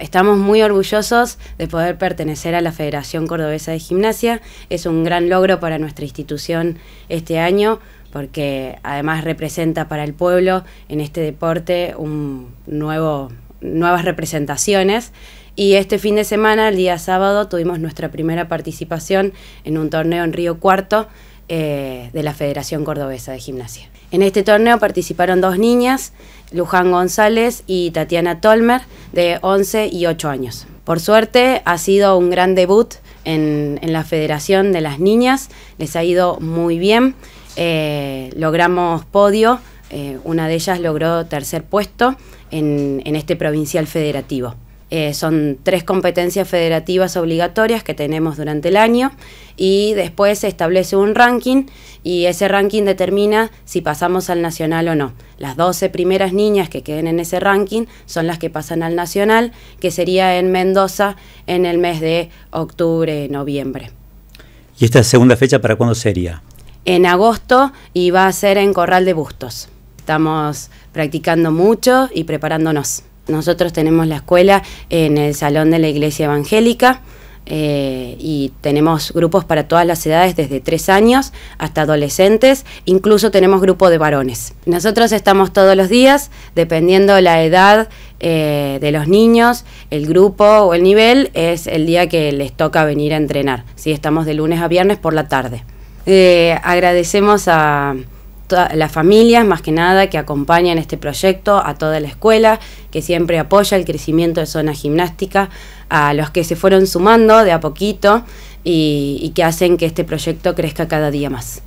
estamos muy orgullosos de poder pertenecer a la Federación Cordobesa de Gimnasia. Es un gran logro para nuestra institución este año porque además representa para el pueblo en este deporte nuevas representaciones. Y este fin de semana, el día sábado, tuvimos nuestra primera participación en un torneo en Río Cuarto eh, de la Federación Cordobesa de Gimnasia. En este torneo participaron dos niñas, Luján González y Tatiana Tolmer, de 11 y 8 años. Por suerte ha sido un gran debut en, la Federación de las Niñas, les ha ido muy bien, eh, logramos podio, eh, una de ellas logró tercer puesto en este provincial federativo. Eh, son tres competencias federativas obligatorias que tenemos durante el año y después se establece un ranking y ese ranking determina si pasamos al nacional o no. Las 12 primeras niñas que queden en ese ranking son las que pasan al nacional, que sería en Mendoza en el mes de octubre, noviembre. ¿Y esta segunda fecha para cuándo sería? En agosto y va a ser en Corral de Bustos. Estamos practicando mucho y preparándonos. Nosotros tenemos la escuela en el Salón de la Iglesia Evangélica. Eh, y tenemos grupos para todas las edades, desde tres años hasta adolescentes, incluso tenemos grupo de varones. Nosotros estamos todos los días, dependiendo la edad eh, de los niños, el grupo o el nivel, es el día que les toca venir a entrenar. si Estamos de lunes a viernes por la tarde. Eh, agradecemos a, las familias, más que nada, que acompañan este proyecto, a toda la escuela, que siempre apoya el crecimiento de zona gimnástica, a los que se fueron sumando de a poquito y, y que hacen que este proyecto crezca cada día más.